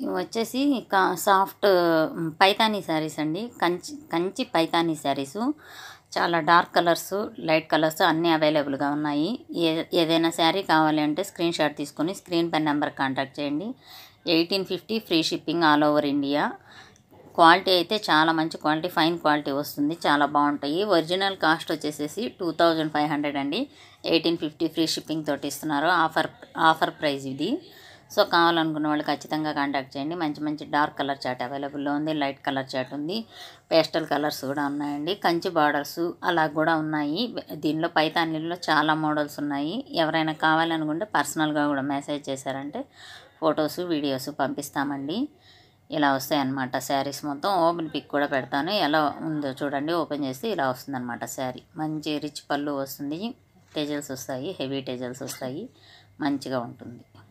ఇవి వచ్చేసి కా సాఫ్ట్ పైతానీ శారీస్ అండి కంచి కంచి పైతానీ శారీసు చాలా డార్క్ కలర్స్ లైట్ కలర్స్ అన్నీ అవైలబుల్గా ఉన్నాయి ఏ ఏదైనా శారీ కావాలి అంటే స్క్రీన్ షాట్ తీసుకొని స్క్రీన్ పై నెంబర్ కాంటాక్ట్ చేయండి eighteen fifty free shipping all over India quality అయితే చాలా మంచి క్వాలిటీ ఫైన్ క్వాలిటీ వస్తుంది చాలా బాగుంటాయి ఒరిజినల్ కాస్ట్ వచ్చేసేసి టూ థౌజండ్ ఫైవ్ హండ్రెడ్ అండి ఎయిటీన్ ఫిఫ్టీ ఫ్రీ షిప్పింగ్ తోటి ఇస్తున్నారు ఆఫర్ ఆఫర్ ప్రైస్ ఇది సో కావాలనుకున్న వాళ్ళు ఖచ్చితంగా కాంటాక్ట్ చేయండి మంచి మంచి డార్క్ కలర్ చాట్ అవైలబుల్లో ఉంది లైట్ కలర్ చాట్ ఉంది పేస్టల్ కలర్స్ కూడా ఉన్నాయండి కంచి బార్డర్స్ అలా కూడా ఉన్నాయి దీనిలో పైతానీలో చాలా మోడల్స్ ఉన్నాయి ఎవరైనా కావాలనుకుంటే పర్సనల్గా కూడా మెసేజ్ చేశారంటే ఫొటోస్ వీడియోస్ పంపిస్తామండి ఇలా వస్తాయన్నమాట శారీస్ మొత్తం ఓపెన్ పిక్ కూడా పెడతాను ఎలా ఉందో చూడండి ఓపెన్ చేస్తే ఇలా వస్తుందన్నమాట శారీ మంచి రిచ్ పళ్ళు వస్తుంది టెజల్స్ వస్తాయి హెవీ టెజల్స్ వస్తాయి మంచిగా ఉంటుంది